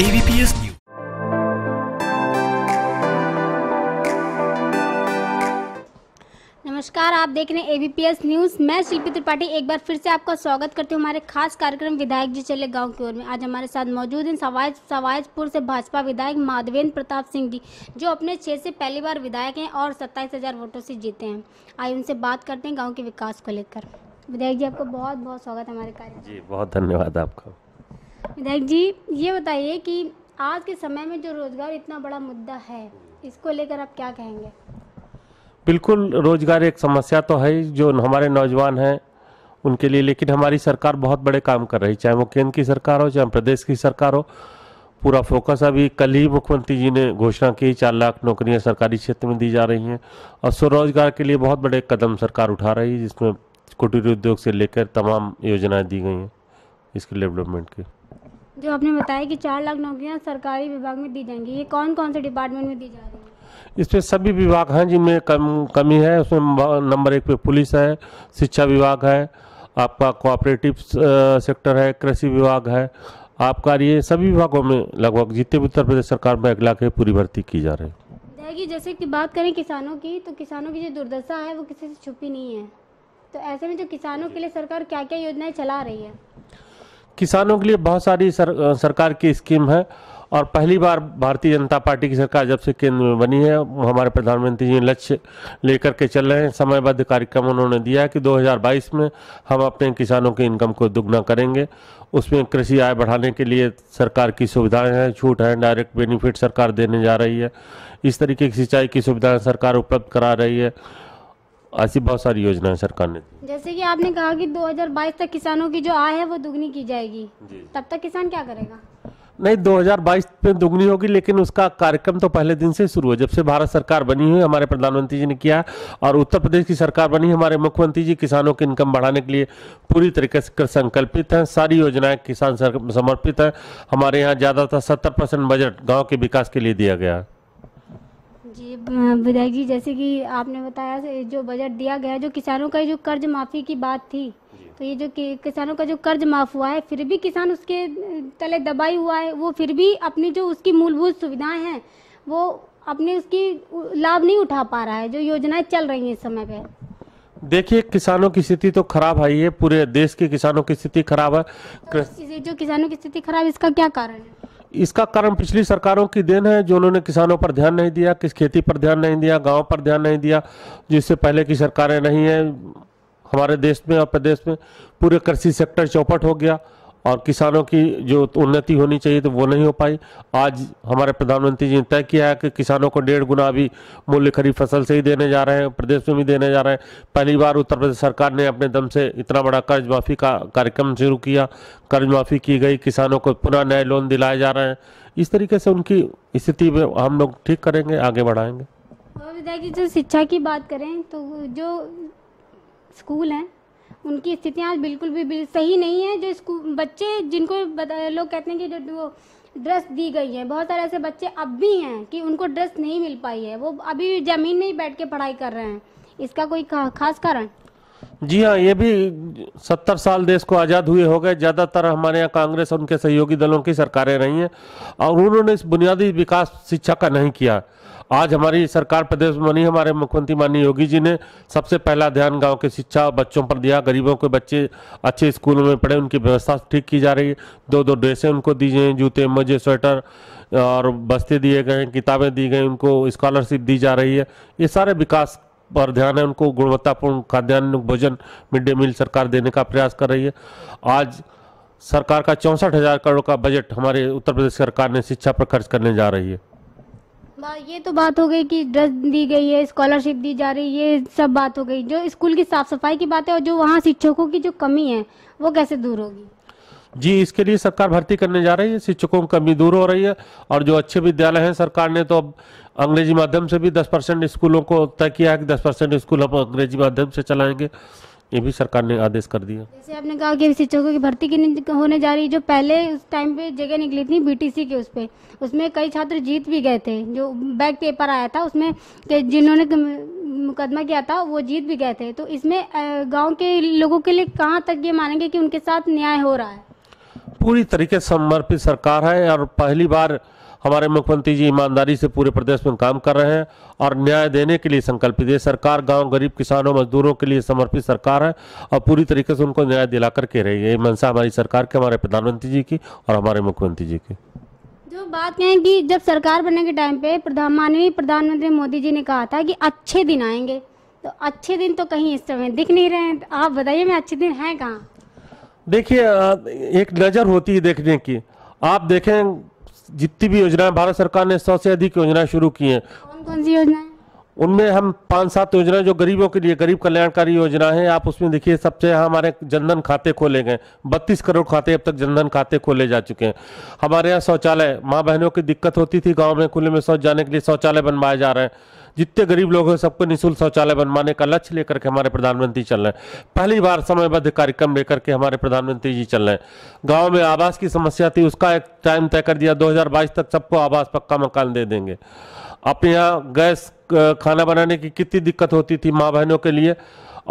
ABPS news नमस्कार आप देख रहे हैं एबीपीएस न्यूज़ मैं शिल्पी त्रिपाठी एक बार फिर से आपका स्वागत करती हूं हमारे खास कार्यक्रम विधायक जी चले गांव की ओर में आज हमारे साथ मौजूद हैं सवाज सवाजपुर से भाजपा विधायक माधवेंद्र प्रताप सिंह जी जो अपने क्षेत्र से पहली बार विधायक हैं और सत्ताईस हज़ार वोटों से जीते हैं आइए उनसे बात करते हैं गाँव के विकास को लेकर विधायक जी आपका बहुत बहुत स्वागत है हमारे कार्य जी बहुत धन्यवाद आपका विधायक जी ये बताइए कि आज के समय में जो रोज़गार इतना बड़ा मुद्दा है इसको लेकर आप क्या कहेंगे बिल्कुल रोज़गार एक समस्या तो है जो हमारे नौजवान हैं उनके लिए लेकिन हमारी सरकार बहुत बड़े काम कर रही है चाहे वो केंद्र की सरकार हो चाहे प्रदेश की सरकार हो पूरा फोकस अभी कल ही मुख्यमंत्री जी ने घोषणा की चार लाख नौकरियां सरकारी क्षेत्र में दी जा रही हैं और स्वरोजगार के लिए बहुत बड़े कदम सरकार उठा रही है जिसमें कुटीर उद्योग से लेकर तमाम योजनाएं दी गई हैं इसके डेवलपमेंट की जो आपने बताया कि चार लाख नौकरियां सरकारी विभाग में दी जाएंगी ये कौन कौन से डिपार्टमेंट में दी जा रही है इस पर सभी विभाग हैं जिनमें कम कमी है उसमें नंबर एक पे पुलिस है शिक्षा विभाग है आपका कोऑपरेटिव सेक्टर है कृषि विभाग है आपका ये सभी विभागों में लगभग जितने भी उत्तर प्रदेश सरकार में अगला के पूरी भर्ती की जा रही है जैसे कि बात करें किसानों की तो किसानों की जो दुर्दशा है वो किसी से छुपी नहीं है तो ऐसे में जो किसानों के लिए सरकार क्या क्या योजनाएं चला रही है किसानों के लिए बहुत सारी सर, सरकार की स्कीम है और पहली बार भारतीय जनता पार्टी की सरकार जब से केंद्र में बनी है हमारे प्रधानमंत्री जी लक्ष्य लेकर के चल रहे हैं समयबद्ध कार्यक्रम उन्होंने दिया है कि 2022 में हम अपने किसानों के इनकम को दुगना करेंगे उसमें कृषि आय बढ़ाने के लिए सरकार की सुविधाएं हैं छूट हैं डायरेक्ट बेनिफिट सरकार देने जा रही है इस तरीके की सिंचाई की सुविधाएं सरकार उपलब्ध करा रही है ऐसी बहुत सारी योजनाएं सरकार ने जैसे कि आपने कहा कि 2022 तक किसानों की जो आय है वो दुगनी की जाएगी तब तक किसान क्या करेगा नहीं 2022 में दुगनी होगी लेकिन उसका कार्यक्रम तो पहले दिन से शुरू हुआ जब से भारत सरकार बनी हुई हमारे प्रधानमंत्री जी ने किया और उत्तर प्रदेश की सरकार बनी हमारे मुख्यमंत्री जी किसानों की इनकम बढ़ाने के लिए पूरी तरीके से संकल्पित हैं सारी योजनाएं किसान समर्पित हैं हमारे यहाँ ज़्यादातर सत्तर परसेंट बजट गाँव के विकास के लिए दिया गया है जी विधायक जी जैसे कि आपने बताया जो बजट दिया गया जो किसानों का जो कर्ज माफ़ी की बात थी तो ये जो किसानों का जो कर्ज माफ़ हुआ है फिर भी किसान उसके तले दबाई हुआ है वो फिर भी अपनी जो उसकी मूलभूत सुविधाएं हैं वो अपने उसकी लाभ नहीं उठा पा रहा है जो योजनाएं चल रही हैं इस समय पे देखिए किसानों की स्थिति तो खराब है ये पूरे देश के किसानों की स्थिति खराब है तो जो किसानों की स्थिति खराब इसका क्या कारण है इसका कारण पिछली सरकारों की देन है जो उन्होंने किसानों पर ध्यान नहीं दिया किस खेती पर ध्यान नहीं दिया गांव पर ध्यान नहीं दिया जिससे पहले की सरकारें नहीं हैं हमारे देश में और प्रदेश में पूरे कृषि सेक्टर चौपट हो गया और किसानों की जो उन्नति होनी चाहिए तो वो नहीं हो पाई आज हमारे प्रधानमंत्री जी ने तय किया है कि किसानों को डेढ़ गुना अभी मूल्य खरीफ फसल से ही देने जा रहे हैं प्रदेश में भी देने जा रहे हैं पहली बार उत्तर प्रदेश सरकार ने अपने दम से इतना बड़ा कर्ज माफ़ी का कार्यक्रम शुरू किया कर्ज माफ़ी की गई किसानों को पुनः नए लोन दिलाए जा रहे हैं इस तरीके से उनकी स्थिति में हम लोग ठीक करेंगे आगे बढ़ाएंगे तो विद्या की जो शिक्षा की बात करें तो जो स्कूल हैं उनकी स्थितियाँ बिल्कुल भी सही नहीं है जो स्कूल बच्चे जिनको लोग कहते हैं कि जो ड्रेस दी गई है बहुत सारे ऐसे बच्चे अब भी हैं कि उनको ड्रेस नहीं मिल पाई है वो अभी ज़मीन नहीं बैठ के पढ़ाई कर रहे हैं इसका कोई खास कारण जी हाँ ये भी सत्तर साल देश को आज़ाद हुए हो गए ज़्यादातर हमारे यहाँ कांग्रेस और उनके सहयोगी दलों की सरकारें रही हैं और उन्होंने इस बुनियादी विकास शिक्षा का नहीं किया आज हमारी सरकार प्रदेश में बनी हमारे मुख्यमंत्री माननीय योगी जी ने सबसे पहला ध्यान गांव के शिक्षा बच्चों पर दिया गरीबों के बच्चे अच्छे स्कूलों में पढ़े उनकी व्यवस्था ठीक की जा रही है दो दो ड्रेसें उनको दी गई जूते मजे स्वेटर और बस्ते दिए गए किताबें दी गई उनको स्कॉलरशिप दी जा रही है ये सारे विकास पर ध्यान है उनको गुणवत्तापूर्ण खाद्यान्न भोजन मिड डे मील सरकार देने का प्रयास कर रही है आज सरकार का चौंसठ हज़ार करोड़ का बजट हमारे उत्तर प्रदेश सरकार ने शिक्षा पर खर्च करने जा रही है ये तो बात हो गई कि ड्रेस दी गई है स्कॉलरशिप दी जा रही है ये सब बात हो गई जो स्कूल की साफ़ सफाई की बात है और जो वहाँ शिक्षकों की जो कमी है वो कैसे दूर होगी जी इसके लिए सरकार भर्ती करने जा रही है शिक्षकों की कमी दूर हो रही है और जो अच्छे विद्यालय हैं सरकार ने तो अब अंग्रेजी माध्यम से भी 10 परसेंट स्कूलों को तय किया है कि 10 परसेंट स्कूल हम अंग्रेजी माध्यम से चलाएंगे ये भी सरकार ने आदेश कर दिया जैसे आपने कहा कि शिक्षकों की भर्ती की होने जा रही है जो पहले उस टाइम पे जगह निकली थी बीटीसी के उस पर उसमें कई छात्र जीत भी गए थे जो बैक पेपर आया था उसमें जिन्होंने मुकदमा किया था वो जीत भी गए थे तो इसमें गांव के लोगों के लिए कहाँ तक ये मानेंगे कि उनके साथ न्याय हो रहा है पूरी तरीके से समर्पित सरकार है और पहली बार हमारे मुख्यमंत्री जी ईमानदारी से पूरे प्रदेश में काम कर रहे हैं और न्याय देने के लिए संकल्पित है सरकार गांव गरीब किसानों मजदूरों के लिए समर्पित सरकार है और पूरी तरीके से उनको न्याय दिला करके रही है ये मंशा हमारी सरकार के हमारे प्रधानमंत्री जी की और हमारे मुख्यमंत्री जी की जो बात कहें कि जब सरकार बनने के टाइम पे प्रधान माननीय प्रधानमंत्री मोदी जी ने कहा था कि अच्छे दिन आएंगे तो अच्छे दिन तो कहीं इस समय दिख नहीं रहे हैं आप बताइए मैं अच्छे दिन हैं कहाँ देखिए एक नज़र होती है देखने की आप देखें जितनी भी योजनाएं भारत सरकार ने सौ से अधिक योजनाएं शुरू की हैं कौन कौन सी योजनाएं उनमें हम पांच सात योजनाएं जो गरीबों के लिए गरीब कल्याणकारी योजना है आप उसमें देखिए सबसे हमारे जनधन खाते खोले गए बत्तीस करोड़ खाते अब तक जनधन खाते खोले जा चुके हैं हमारे यहाँ शौचालय माँ बहनों की दिक्कत होती थी गाँव में खुले में शौच जाने के लिए शौचालय बनवाए जा रहे हैं जितने गरीब लोग हैं सबको निःशुल्क शौचालय बनवाने का लक्ष्य लेकर के हमारे प्रधानमंत्री चल रहे हैं पहली बार समयबद्ध कार्यक्रम लेकर के हमारे प्रधानमंत्री जी चल रहे हैं गाँव में आवास की समस्या थी उसका एक टाइम तय कर दिया दो तक सबको आवास पक्का मकान दे देंगे अपने यहाँ गैस खाना बनाने की कितनी दिक्कत होती थी माँ बहनों के लिए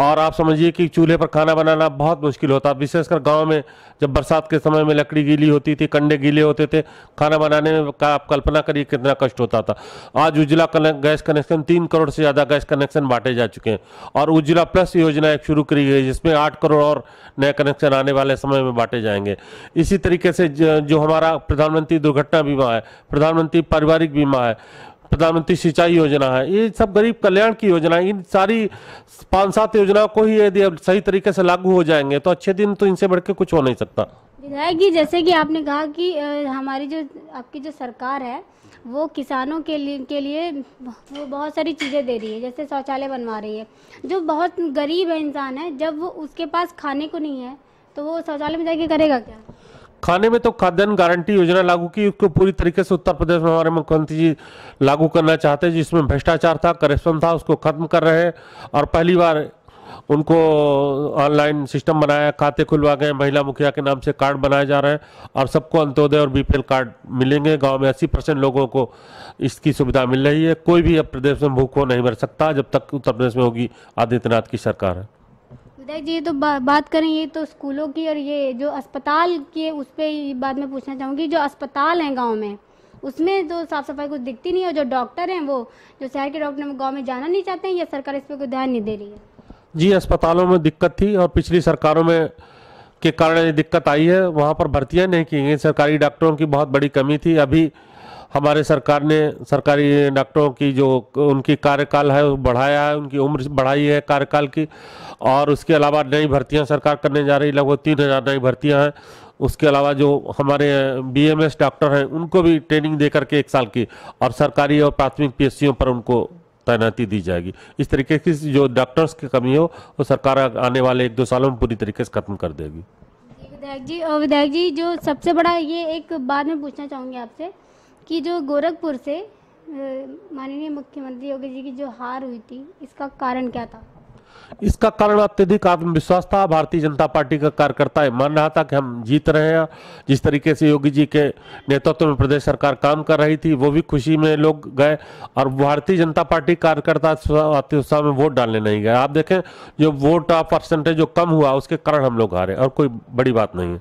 और आप समझिए कि चूल्हे पर खाना बनाना बहुत मुश्किल होता विशेषकर गांव में जब बरसात के समय में लकड़ी गीली होती थी कंडे गीले होते थे खाना बनाने में का आप कल्पना करिए कितना कष्ट होता था आज उज्ज्वला गैस कनेक्शन तीन करोड़ से ज़्यादा गैस कनेक्शन बांटे जा चुके हैं और उज्ज्वला प्लस योजना एक शुरू करी गई जिसमें आठ करोड़ और नए कनेक्शन आने वाले समय में बांटे जाएंगे इसी तरीके से जो हमारा प्रधानमंत्री दुर्घटना बीमा है प्रधानमंत्री पारिवारिक बीमा है प्रधानमंत्री सिंचाई योजना है ये सब गरीब कल्याण की योजना है इन सारी पाँच सात योजनाओं को ही यदि सही तरीके से लागू हो जाएंगे तो अच्छे दिन तो इनसे बढ़ के कुछ हो नहीं सकता विधायक जी जैसे कि आपने कहा कि हमारी जो आपकी जो सरकार है वो किसानों के लिए के लिए वो बहुत सारी चीज़ें दे रही है जैसे शौचालय बनवा रही है जो बहुत गरीब है इंसान है जब वो उसके पास खाने को नहीं है तो वो शौचालय में जाके करेगा क्या खाने में तो खाद्यान्न गारंटी योजना लागू की उसको पूरी तरीके से उत्तर प्रदेश में हमारे मुख्यमंत्री जी लागू करना चाहते हैं जिसमें भ्रष्टाचार था करप्शन था उसको खत्म कर रहे हैं और पहली बार उनको ऑनलाइन सिस्टम बनाया खाते खुलवा गए महिला मुखिया के नाम से कार्ड बनाए जा रहे हैं और सबको अंत्योदय और बीपीएल कार्ड मिलेंगे गांव में 80 परसेंट लोगों को इसकी सुविधा मिल रही है कोई भी अब प्रदेश में भूखों नहीं मर सकता जब तक उत्तर प्रदेश में होगी आदित्यनाथ की सरकार है विधायक जी तो बा, बात करें ये तो स्कूलों की और ये जो अस्पताल की उस पर बाद में पूछना चाहूँगी जो अस्पताल हैं गाँव में उसमें तो साफ़ सफाई कुछ दिखती नहीं है और जो डॉक्टर हैं वो जो शहर के डॉक्टर हैं गाँव में जाना नहीं चाहते हैं या सरकार इस पर कोई ध्यान नहीं दे रही है जी अस्पतालों में दिक्कत थी और पिछली सरकारों में के कारण ये दिक्कत आई है वहाँ पर भर्तियाँ नहीं की गई सरकारी डॉक्टरों की बहुत बड़ी कमी थी अभी हमारे सरकार ने सरकारी डॉक्टरों की जो उनकी कार्यकाल है बढ़ाया है उनकी उम्र बढ़ाई है कार्यकाल की और उसके अलावा नई भर्तियां सरकार करने जा रही लगभग तीन हज़ार नई भर्तियां हैं उसके अलावा जो हमारे बीएमएस डॉक्टर हैं उनको भी ट्रेनिंग दे करके एक साल की और सरकारी और प्राथमिक पी पर उनको तैनाती दी जाएगी इस तरीके की जो डॉक्टर्स की कमी हो वो सरकार आने वाले एक दो सालों में पूरी तरीके से ख़त्म कर देगी विधायक जी विधायक जी जो सबसे बड़ा ये एक बात मैं पूछना चाहूँगी आपसे कि जो गोरखपुर से माननीय मुख्यमंत्री योगी जी की जो हार हुई थी इसका कारण क्या था इसका कारण अत्यधिक आत्मविश्वास था भारतीय जनता पार्टी का कार्यकर्ता मान रहा था कि हम जीत रहे हैं जिस तरीके से योगी जी के नेतृत्व में प्रदेश सरकार काम कर रही थी वो भी खुशी में लोग गए और भारतीय जनता पार्टी कार्यकर्ता अति में वोट डालने नहीं गए आप देखें जो वोट परसेंटेज जो कम हुआ उसके कारण हम लोग हारे और कोई बड़ी बात नहीं है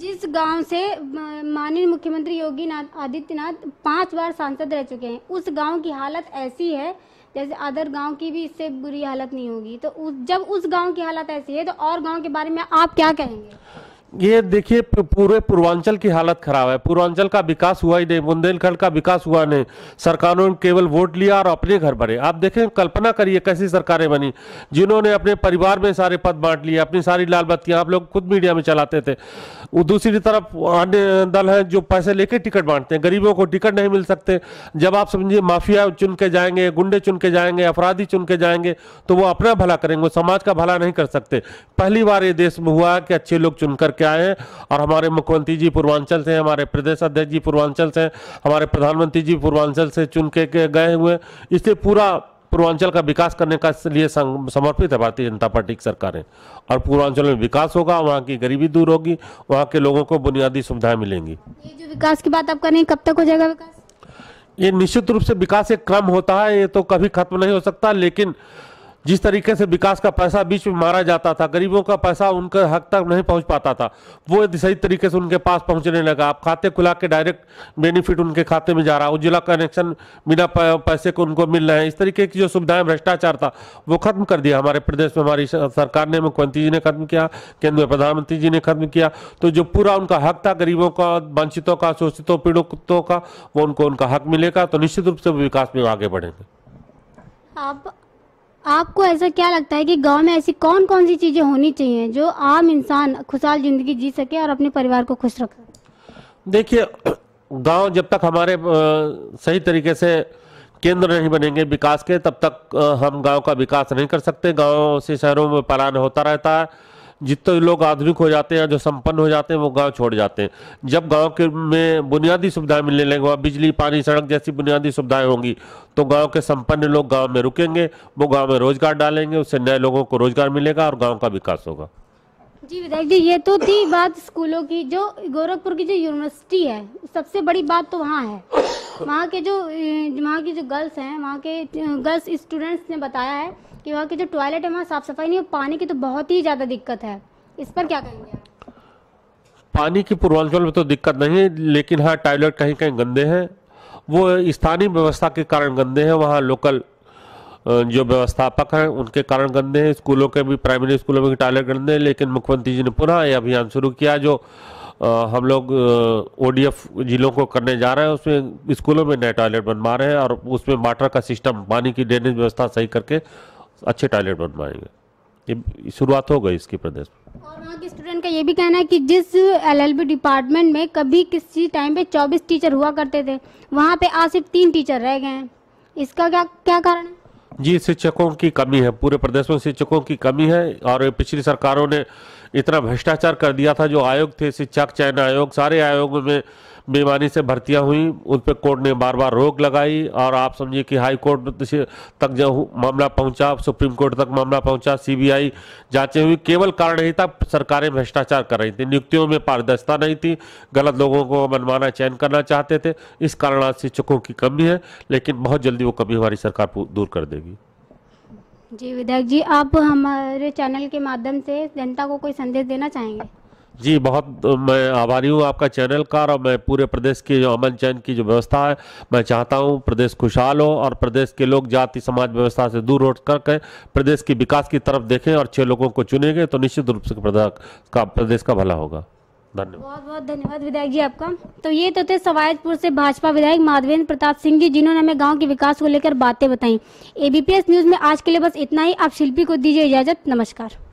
जिस गांव से माननीय मुख्यमंत्री योगी आदित्यनाथ पांच बार सांसद रह चुके हैं उस गांव की हालत ऐसी है जैसे अदर गांव की भी इससे बुरी हालत नहीं होगी तो उस जब उस गांव की हालत ऐसी है तो और गांव के बारे में आप क्या कहेंगे ये देखिए पूरे पूर्वांचल की हालत खराब है पूर्वांचल का विकास हुआ ही नहीं बुंदेलखंड का विकास हुआ नहीं सरकारों ने केवल वोट लिया और अपने घर भरे आप देखें कल्पना करिए कैसी सरकारें बनी जिन्होंने अपने परिवार में सारे पद बांट लिए अपनी सारी लाल बत्तियां आप लोग खुद मीडिया में चलाते थे वो दूसरी तरफ अन्य दल हैं जो पैसे लेके टिकट बांटते हैं गरीबों को टिकट नहीं मिल सकते जब आप समझिए माफिया चुन के जाएंगे गुंडे चुन के जाएंगे अपराधी चुन के जाएंगे तो वो अपना भला करेंगे वो समाज का भला नहीं कर सकते पहली बार ये देश में हुआ कि अच्छे लोग चुन करके आए हैं और हमारे मुख्यमंत्री जी पूर्वांचल से हमारे प्रदेश अध्यक्ष जी पूर्वांचल से हमारे प्रधानमंत्री जी पूर्वांचल से चुन के गए हुए इससे पूरा पूर्वांचल का विकास करने का लिए समर्पित है भारतीय जनता पार्टी की सरकारें और पूर्वांचल में विकास होगा वहाँ की गरीबी दूर होगी वहाँ के लोगों को बुनियादी सुविधाएं मिलेंगी ये जो विकास की बात आप कर रहे हैं कब तक हो जाएगा विकास ये निश्चित रूप से विकास एक क्रम होता है ये तो कभी खत्म नहीं हो सकता लेकिन जिस तरीके से विकास का पैसा बीच में मारा जाता था गरीबों का पैसा उनके हक तक नहीं पहुंच पाता था वो सही तरीके से उनके पास पहुंचने लगा आप खाते खुला के डायरेक्ट बेनिफिट उनके खाते में जा रहा उज्ज्वला कनेक्शन बिना पैसे को उनको मिल रहे हैं इस तरीके की जो सुविधाएं भ्रष्टाचार था वो खत्म कर दिया हमारे प्रदेश में हमारी सरकार ने मुख्यमंत्री जी ने खत्म किया केंद्र प्रधानमंत्री जी ने खत्म किया तो जो पूरा उनका हक था गरीबों का वंचितों का शोषितों पीड़ितों का वो उनको उनका हक मिलेगा तो निश्चित रूप से विकास में आगे बढ़ेंगे अब आपको ऐसा क्या लगता है कि गांव में ऐसी कौन कौन सी चीज़ें होनी चाहिए जो आम इंसान खुशहाल ज़िंदगी जी सके और अपने परिवार को खुश रख देखिए गांव जब तक हमारे सही तरीके से केंद्र नहीं बनेंगे विकास के तब तक हम गांव का विकास नहीं कर सकते गांव से शहरों में पलायन होता रहता है जितने लोग आधुनिक हो जाते हैं जो संपन्न हो जाते हैं वो गांव छोड़ जाते हैं जब गांव के में बुनियादी सुविधाएं मिलने लगे वहाँ बिजली पानी सड़क जैसी बुनियादी सुविधाएं होंगी तो गांव के संपन्न लोग गांव में रुकेंगे वो गांव में रोजगार डालेंगे उससे नए लोगों को रोजगार मिलेगा और गाँव का विकास होगा जी विधायक जी ये तो थी बात स्कूलों की जो गोरखपुर की जो यूनिवर्सिटी है सबसे बड़ी बात तो वहाँ है वहाँ के जो वहाँ की जो गर्ल्स हैं वहाँ के गर्ल्स स्टूडेंट्स ने बताया है कि वहाँ के जो टॉयलेट है वहाँ साफ़ सफाई नहीं है पानी की तो बहुत ही ज़्यादा दिक्कत है इस पर क्या कहेंगे पानी की पूर्वांचल में तो दिक्कत नहीं है लेकिन हाँ टॉयलेट कहीं कहीं गंदे हैं वो स्थानीय व्यवस्था के कारण गंदे हैं वहाँ लोकल जो व्यवस्थापक हैं उनके कारण गंदे हैं स्कूलों के भी प्राइमरी स्कूलों में टॉयलेट गंदे हैं लेकिन मुख्यमंत्री जी ने पुनः ये अभियान शुरू किया जो हम लोग ओडीएफ जिलों को करने जा रहे हैं उसमें स्कूलों में नए टॉयलेट बनवा रहे हैं और उसमें वाटर का सिस्टम पानी की ड्रेनेज व्यवस्था सही करके अच्छे टॉयलेट बनवाएंगे ये शुरुआत हो गई इसकी प्रदेश में और वहाँ के स्टूडेंट का ये भी कहना है कि जिस एलएलबी डिपार्टमेंट में कभी किसी टाइम पे 24 टीचर हुआ करते थे वहाँ पे आज सिर्फ तीन टीचर रह गए हैं इसका क्या क्या कारण है जी शिक्षकों की कमी है पूरे प्रदेश में शिक्षकों की कमी है और पिछली सरकारों ने इतना भ्रष्टाचार कर दिया था जो आयोग थे शिक्षक चयन आयोग सारे आयोग में बीमारी से भर्तियां हुई उन पर कोर्ट ने बार बार रोक लगाई और आप समझिए कि हाई कोर्ट तक जो मामला पहुंचा सुप्रीम कोर्ट तक मामला पहुंचा सीबीआई जांचें हुई केवल कारण ही था सरकारें भ्रष्टाचार कर रही थी नियुक्तियों में पारदर्शिता नहीं थी गलत लोगों को मनमाना चयन करना चाहते थे इस कारण आज शिक्षकों की कमी है लेकिन बहुत जल्दी वो कमी हमारी सरकार दूर कर देगी जी विधायक जी आप हमारे चैनल के माध्यम से जनता को कोई संदेश देना चाहेंगे जी बहुत मैं आभारी हूँ आपका चैनल का और मैं पूरे प्रदेश की जो अमन चैन की जो व्यवस्था है मैं चाहता हूँ प्रदेश खुशहाल हो और प्रदेश के लोग जाति समाज व्यवस्था से दूर उठ करके प्रदेश के विकास की तरफ देखें और छह लोगों को चुनेंगे तो निश्चित रूप से का प्रदेश का भला होगा धन्यवाद बहुत बहुत धन्यवाद विधायक जी आपका तो ये तो थे सवायतपुर से भाजपा विधायक माधवेंद्र प्रताप सिंह जी जिन्होंने हमें गांव के विकास को लेकर बातें बताई एबीपीएस न्यूज में आज के लिए बस इतना ही आप शिल्पी को दीजिए इजाजत नमस्कार